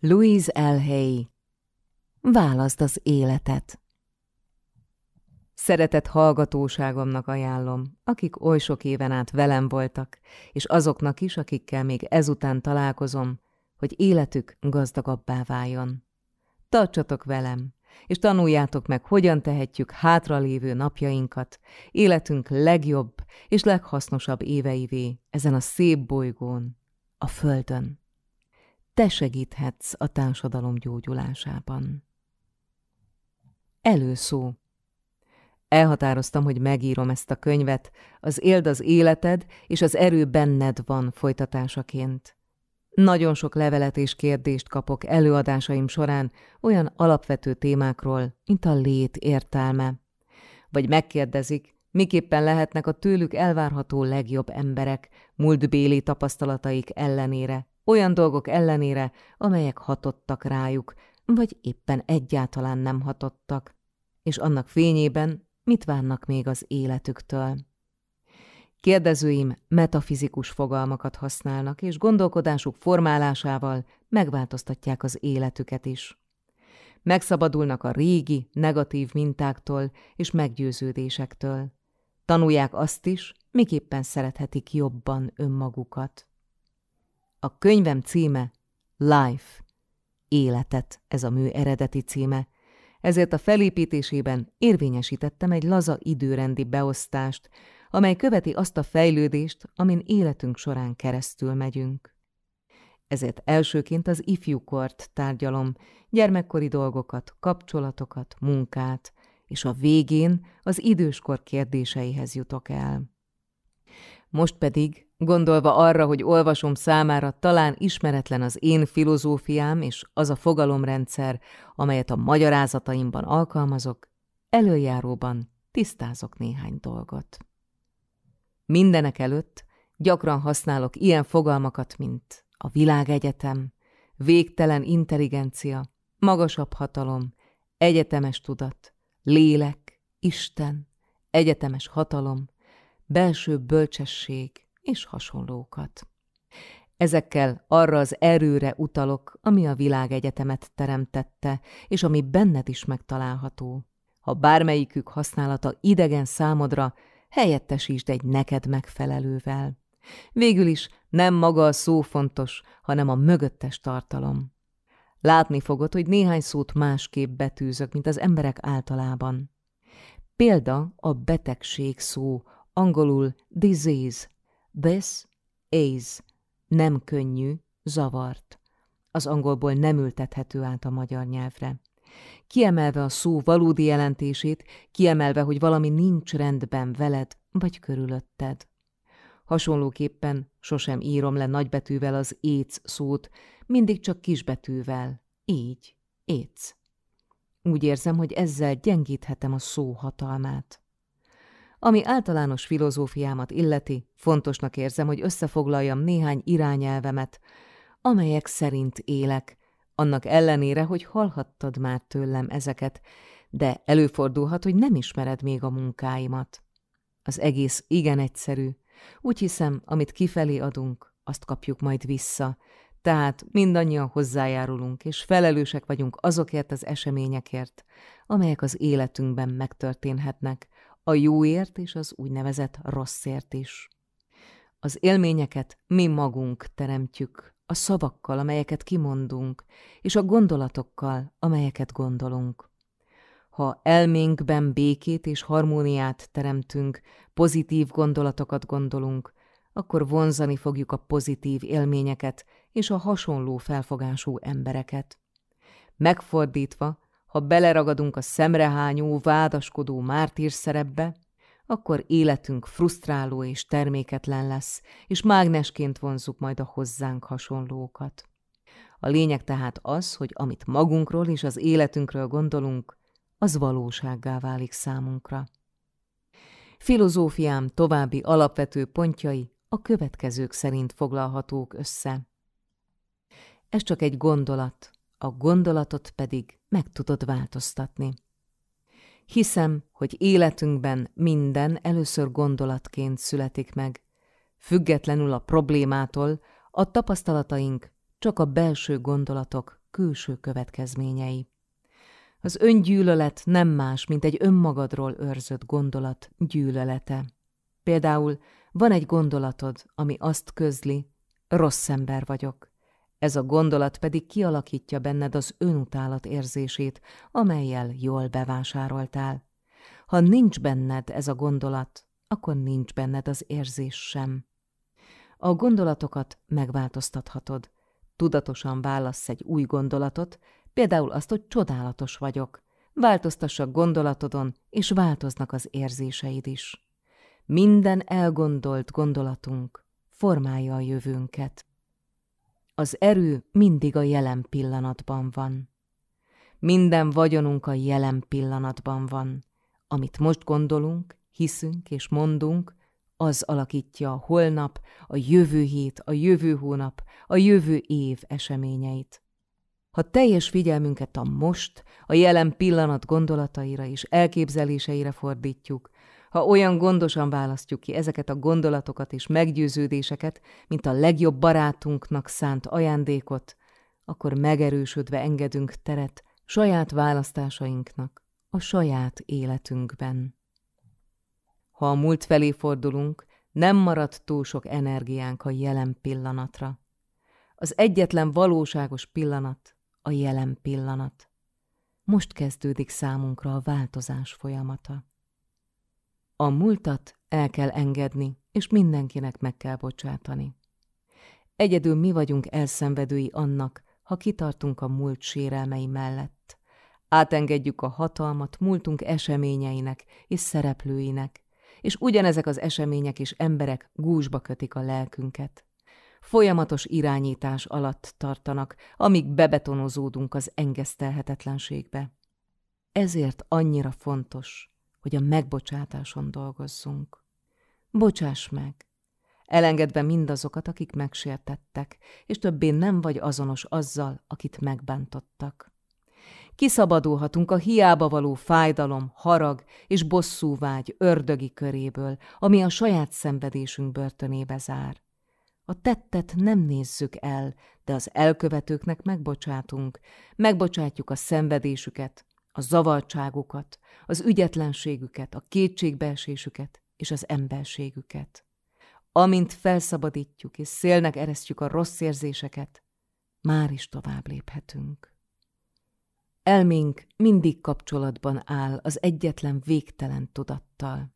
Louise Elhely Válaszd az életet! Szeretett hallgatóságomnak ajánlom, akik oly sok éven át velem voltak, és azoknak is, akikkel még ezután találkozom, hogy életük gazdagabbá váljon. Tartsatok velem, és tanuljátok meg, hogyan tehetjük hátralévő napjainkat, életünk legjobb és leghasznosabb éveivé ezen a szép bolygón, a Földön te segíthetsz a társadalom gyógyulásában. Előszó Elhatároztam, hogy megírom ezt a könyvet, az éld az életed, és az erő benned van folytatásaként. Nagyon sok levelet és kérdést kapok előadásaim során olyan alapvető témákról, mint a lét értelme. Vagy megkérdezik, miképpen lehetnek a tőlük elvárható legjobb emberek, múltbéli tapasztalataik ellenére, olyan dolgok ellenére, amelyek hatottak rájuk, vagy éppen egyáltalán nem hatottak, és annak fényében mit várnak még az életüktől. Kérdezőim metafizikus fogalmakat használnak, és gondolkodásuk formálásával megváltoztatják az életüket is. Megszabadulnak a régi, negatív mintáktól és meggyőződésektől. Tanulják azt is, miképpen szerethetik jobban önmagukat. A könyvem címe Life. Életet, ez a mű eredeti címe. Ezért a felépítésében érvényesítettem egy laza időrendi beosztást, amely követi azt a fejlődést, amin életünk során keresztül megyünk. Ezért elsőként az ifjúkort tárgyalom, gyermekkori dolgokat, kapcsolatokat, munkát, és a végén az időskor kérdéseihez jutok el. Most pedig Gondolva arra, hogy olvasom számára talán ismeretlen az én filozófiám és az a fogalomrendszer, amelyet a magyarázataimban alkalmazok, előjáróban tisztázok néhány dolgot. Mindenek előtt gyakran használok ilyen fogalmakat, mint a világegyetem, végtelen intelligencia, magasabb hatalom, egyetemes tudat, lélek, Isten, egyetemes hatalom, belső bölcsesség, és hasonlókat. Ezekkel arra az erőre utalok, ami a világegyetemet teremtette, és ami benned is megtalálható. Ha bármelyikük használata idegen számodra, helyettesítsd egy neked megfelelővel. Végül is nem maga a szó fontos, hanem a mögöttes tartalom. Látni fogod, hogy néhány szót másképp betűzök, mint az emberek általában. Példa a betegség szó, angolul disease This is nem könnyű, zavart. Az angolból nem ültethető át a magyar nyelvre. Kiemelve a szó valódi jelentését, kiemelve, hogy valami nincs rendben veled vagy körülötted. Hasonlóképpen sosem írom le nagybetűvel az éc szót, mindig csak kisbetűvel. Így, éc. Úgy érzem, hogy ezzel gyengíthetem a szó hatalmát. Ami általános filozófiámat illeti, fontosnak érzem, hogy összefoglaljam néhány irányelvemet, amelyek szerint élek, annak ellenére, hogy hallhattad már tőlem ezeket, de előfordulhat, hogy nem ismered még a munkáimat. Az egész igen egyszerű. Úgy hiszem, amit kifelé adunk, azt kapjuk majd vissza, tehát mindannyian hozzájárulunk, és felelősek vagyunk azokért az eseményekért, amelyek az életünkben megtörténhetnek, a jóért és az úgynevezett rosszért is. Az élményeket mi magunk teremtjük, a szavakkal, amelyeket kimondunk, és a gondolatokkal, amelyeket gondolunk. Ha elménkben békét és harmóniát teremtünk, pozitív gondolatokat gondolunk, akkor vonzani fogjuk a pozitív élményeket és a hasonló felfogású embereket. Megfordítva, ha beleragadunk a szemrehányó, vádaskodó mártír szerepbe, akkor életünk frusztráló és terméketlen lesz, és mágnesként vonzuk majd a hozzánk hasonlókat. A lényeg tehát az, hogy amit magunkról és az életünkről gondolunk, az valósággá válik számunkra. Filozófiám további alapvető pontjai a következők szerint foglalhatók össze. Ez csak egy gondolat, a gondolatot pedig meg tudod változtatni. Hiszem, hogy életünkben minden először gondolatként születik meg. Függetlenül a problémától, a tapasztalataink csak a belső gondolatok külső következményei. Az öngyűlölet nem más, mint egy önmagadról őrzött gondolat gyűlölete. Például van egy gondolatod, ami azt közli, rossz ember vagyok. Ez a gondolat pedig kialakítja benned az önutálat érzését, amelyel jól bevásároltál. Ha nincs benned ez a gondolat, akkor nincs benned az érzés sem. A gondolatokat megváltoztathatod. Tudatosan válasz egy új gondolatot, például azt, hogy csodálatos vagyok. a gondolatodon, és változnak az érzéseid is. Minden elgondolt gondolatunk formálja a jövőnket. Az erő mindig a jelen pillanatban van. Minden vagyonunk a jelen pillanatban van. Amit most gondolunk, hiszünk és mondunk, az alakítja a holnap, a jövő hét, a jövő hónap, a jövő év eseményeit. Ha teljes figyelmünket a most, a jelen pillanat gondolataira és elképzeléseire fordítjuk, ha olyan gondosan választjuk ki ezeket a gondolatokat és meggyőződéseket, mint a legjobb barátunknak szánt ajándékot, akkor megerősödve engedünk teret saját választásainknak a saját életünkben. Ha a múlt felé fordulunk, nem marad túl sok energiánk a jelen pillanatra. Az egyetlen valóságos pillanat a jelen pillanat. Most kezdődik számunkra a változás folyamata. A múltat el kell engedni, és mindenkinek meg kell bocsátani. Egyedül mi vagyunk elszenvedői annak, ha kitartunk a múlt sérelmei mellett. Átengedjük a hatalmat múltunk eseményeinek és szereplőinek, és ugyanezek az események és emberek gúzsba kötik a lelkünket. Folyamatos irányítás alatt tartanak, amíg bebetonozódunk az engesztelhetetlenségbe. Ezért annyira fontos, hogy a megbocsátáson dolgozzunk. Bocsáss meg! Elengedve mindazokat, akik megsértettek, és többé nem vagy azonos azzal, akit megbántottak. Kiszabadulhatunk a hiába való fájdalom, harag és bosszúvágy ördögi köréből, ami a saját szenvedésünk börtönébe zár. A tettet nem nézzük el, de az elkövetőknek megbocsátunk, megbocsátjuk a szenvedésüket, a zavartságukat, az ügyetlenségüket, a kétségbeesésüket és az emberségüket. Amint felszabadítjuk és szélnek eresztjük a rossz érzéseket, már is tovább léphetünk. Elménk mindig kapcsolatban áll az egyetlen végtelen tudattal.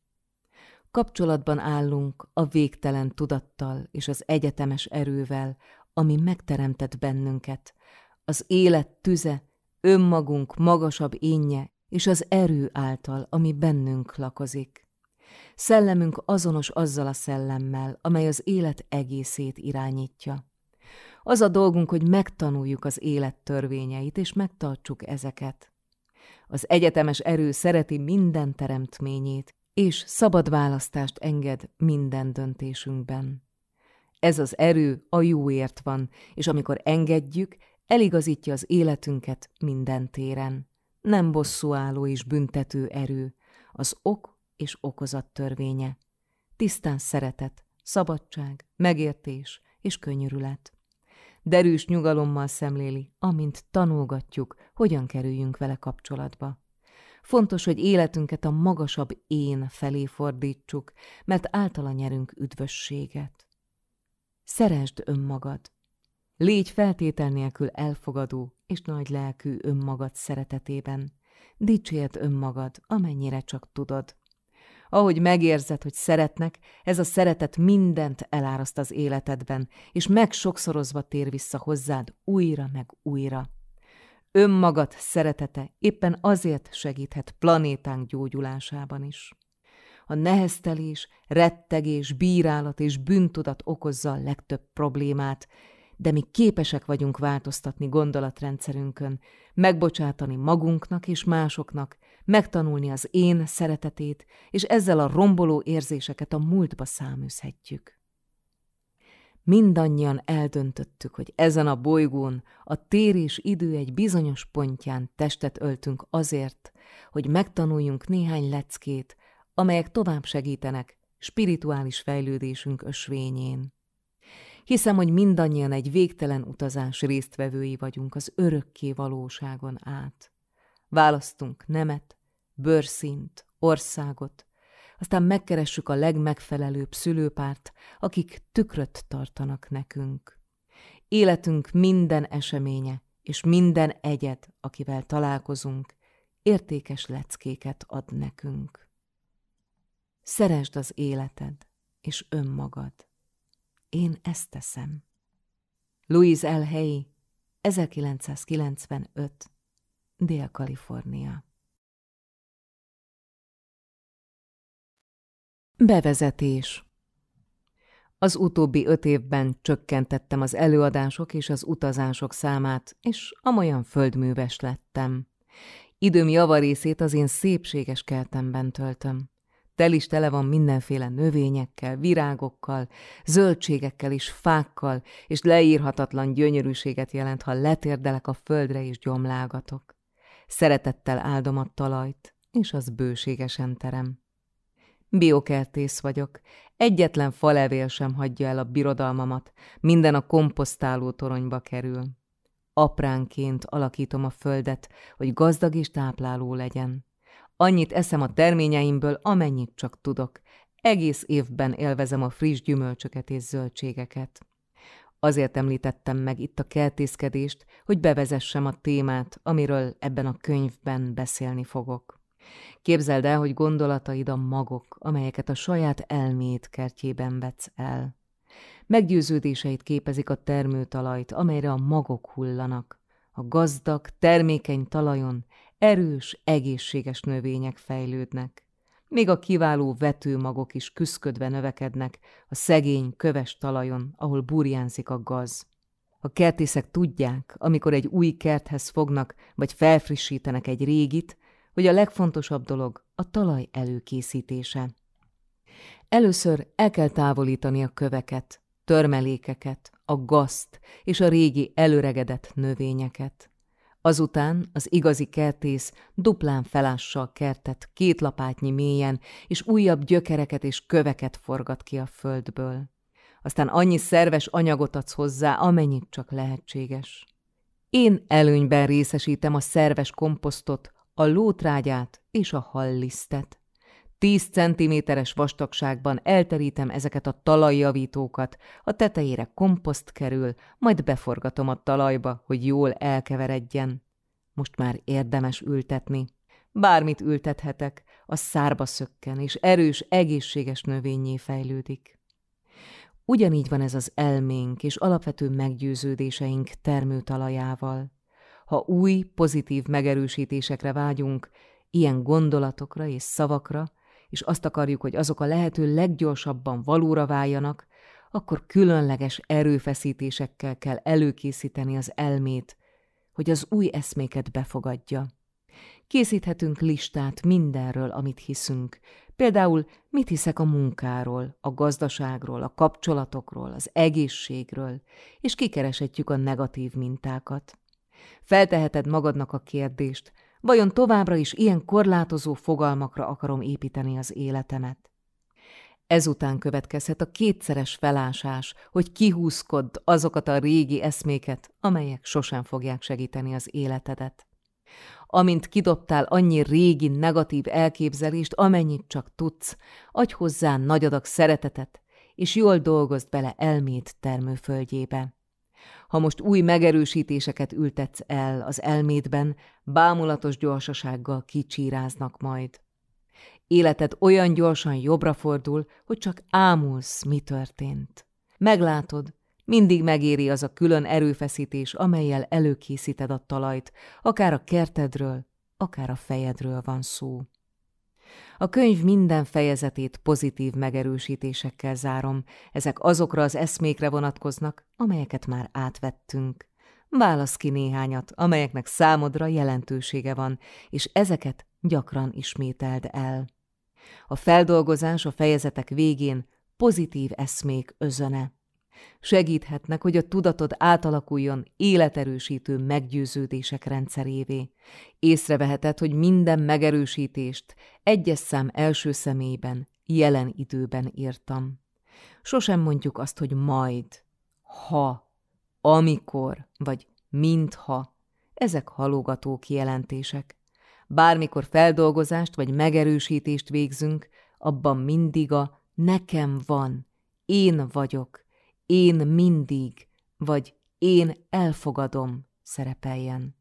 Kapcsolatban állunk a végtelen tudattal és az egyetemes erővel, ami megteremtett bennünket, az élet tüze önmagunk magasabb énje és az erő által, ami bennünk lakozik. Szellemünk azonos azzal a szellemmel, amely az élet egészét irányítja. Az a dolgunk, hogy megtanuljuk az élet törvényeit, és megtartsuk ezeket. Az egyetemes erő szereti minden teremtményét, és szabad választást enged minden döntésünkben. Ez az erő a jóért van, és amikor engedjük, eligazítja az életünket minden téren. Nem bosszúálló és büntető erő, az ok és okozat törvénye. Tisztán szeretet, szabadság, megértés és könyörület. Derűs nyugalommal szemléli, amint tanulgatjuk, hogyan kerüljünk vele kapcsolatba. Fontos, hogy életünket a magasabb én felé fordítsuk, mert általa nyerünk üdvösséget. Szeresd önmagad, Légy feltétel nélkül elfogadó és nagy lelkű önmagad szeretetében. Dicsért önmagad, amennyire csak tudod. Ahogy megérzed, hogy szeretnek, ez a szeretet mindent eláraszt az életedben, és meg sokszorozva tér vissza hozzád újra meg újra. Önmagad szeretete éppen azért segíthet planétánk gyógyulásában is. A neheztelés, rettegés, bírálat és bűntudat okozza a legtöbb problémát, de mi képesek vagyunk változtatni gondolatrendszerünkön, megbocsátani magunknak és másoknak, megtanulni az én szeretetét, és ezzel a romboló érzéseket a múltba száműzhetjük. Mindannyian eldöntöttük, hogy ezen a bolygón a tér és idő egy bizonyos pontján testet öltünk azért, hogy megtanuljunk néhány leckét, amelyek tovább segítenek spirituális fejlődésünk ösvényén. Hiszem, hogy mindannyian egy végtelen utazás résztvevői vagyunk az örökké valóságon át. Választunk nemet, bőrszint, országot, aztán megkeressük a legmegfelelőbb szülőpárt, akik tükröt tartanak nekünk. Életünk minden eseménye és minden egyet, akivel találkozunk, értékes leckéket ad nekünk. Szeresd az életed és önmagad. Én ezt teszem. Louise L. Hay, 1995, Dél-Kalifornia. Bevezetés Az utóbbi öt évben csökkentettem az előadások és az utazások számát, és amolyan földműves lettem. Időm javarészét az én szépséges kertemben töltöm. Tel is tele van mindenféle növényekkel, virágokkal, zöldségekkel és fákkal, és leírhatatlan gyönyörűséget jelent, ha letérdelek a földre és gyomlágatok. Szeretettel áldom a talajt, és az bőségesen terem. Biokertész vagyok. Egyetlen falevél sem hagyja el a birodalmamat, minden a komposztáló toronyba kerül. Apránként alakítom a földet, hogy gazdag és tápláló legyen. Annyit eszem a terményeimből, amennyit csak tudok. Egész évben élvezem a friss gyümölcsöket és zöldségeket. Azért említettem meg itt a kertészkedést, hogy bevezessem a témát, amiről ebben a könyvben beszélni fogok. Képzeld el, hogy gondolataid a magok, amelyeket a saját elmét kertjében vetsz el. Meggyőződéseid képezik a termőtalajt, amelyre a magok hullanak. A gazdag, termékeny talajon erős, egészséges növények fejlődnek. Még a kiváló vetőmagok is küszködve növekednek a szegény, köves talajon, ahol burjánzik a gaz. A kertészek tudják, amikor egy új kerthez fognak, vagy felfrissítenek egy régit, hogy a legfontosabb dolog a talaj előkészítése. Először el kell távolítani a köveket, törmelékeket, a gaszt és a régi előregedett növényeket. Azután az igazi kertész duplán felással kertett két lapátnyi mélyen, és újabb gyökereket és köveket forgat ki a földből. Aztán annyi szerves anyagot adsz hozzá, amennyit csak lehetséges. Én előnyben részesítem a szerves komposztot, a lótrágyát és a hallisztet. 10 cm-es vastagságban elterítem ezeket a talajjavítókat, a tetejére komposzt kerül, majd beforgatom a talajba, hogy jól elkeveredjen. Most már érdemes ültetni. Bármit ültethetek, a szárba szökken, és erős, egészséges növényé fejlődik. Ugyanígy van ez az elménk és alapvető meggyőződéseink termőtalajával. Ha új, pozitív megerősítésekre vágyunk, ilyen gondolatokra és szavakra, és azt akarjuk, hogy azok a lehető leggyorsabban valóra váljanak, akkor különleges erőfeszítésekkel kell előkészíteni az elmét, hogy az új eszméket befogadja. Készíthetünk listát mindenről, amit hiszünk. Például mit hiszek a munkáról, a gazdaságról, a kapcsolatokról, az egészségről, és kikereshetjük a negatív mintákat. Felteheted magadnak a kérdést, Vajon továbbra is ilyen korlátozó fogalmakra akarom építeni az életemet? Ezután következhet a kétszeres felásás, hogy kihúzkodd azokat a régi eszméket, amelyek sosem fogják segíteni az életedet. Amint kidobtál annyi régi negatív elképzelést, amennyit csak tudsz, adj hozzá nagy adag szeretetet, és jól dolgozd bele elmét termőföldjébe. Ha most új megerősítéseket ültetsz el az elmédben, bámulatos gyorsasággal kicsíráznak majd. Életed olyan gyorsan jobbra fordul, hogy csak ámulsz, mi történt. Meglátod, mindig megéri az a külön erőfeszítés, amelyel előkészíted a talajt, akár a kertedről, akár a fejedről van szó. A könyv minden fejezetét pozitív megerősítésekkel zárom, ezek azokra az eszmékre vonatkoznak, amelyeket már átvettünk. Válasz ki néhányat, amelyeknek számodra jelentősége van, és ezeket gyakran ismételd el. A feldolgozás a fejezetek végén pozitív eszmék özöne segíthetnek, hogy a tudatod átalakuljon életerősítő meggyőződések rendszerévé. Észreveheted, hogy minden megerősítést egyes szám első személyben, jelen időben írtam. Sosem mondjuk azt, hogy majd, ha, amikor, vagy mintha. Ezek halogató kijelentések. Bármikor feldolgozást vagy megerősítést végzünk, abban mindig a nekem van, én vagyok, én mindig, vagy én elfogadom szerepeljen.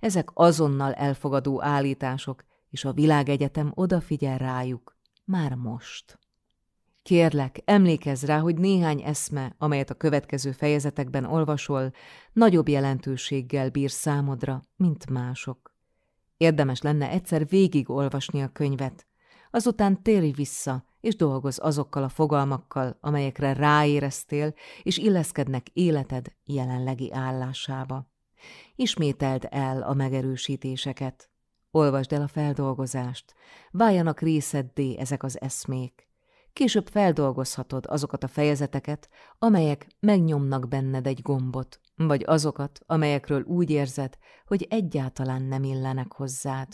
Ezek azonnal elfogadó állítások, és a világegyetem odafigyel rájuk, már most. Kérlek, emlékezz rá, hogy néhány eszme, amelyet a következő fejezetekben olvasol, nagyobb jelentőséggel bír számodra, mint mások. Érdemes lenne egyszer végigolvasni a könyvet, azután térj vissza, és dolgoz azokkal a fogalmakkal, amelyekre ráéreztél, és illeszkednek életed jelenlegi állásába. Ismételd el a megerősítéseket, olvasd el a feldolgozást, váljanak részeddé ezek az eszmék. Később feldolgozhatod azokat a fejezeteket, amelyek megnyomnak benned egy gombot, vagy azokat, amelyekről úgy érzed, hogy egyáltalán nem illenek hozzád.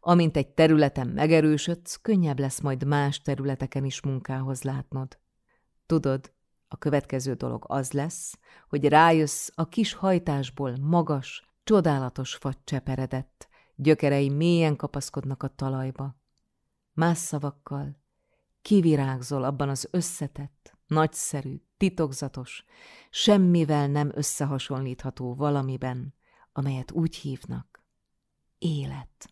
Amint egy területen megerősödsz, könnyebb lesz majd más területeken is munkához látnod. Tudod, a következő dolog az lesz, hogy rájössz a kis hajtásból magas, csodálatos fagy cseperedett, gyökerei mélyen kapaszkodnak a talajba. Más szavakkal kivirágzol abban az összetett, nagyszerű, titokzatos, semmivel nem összehasonlítható valamiben, amelyet úgy hívnak élet.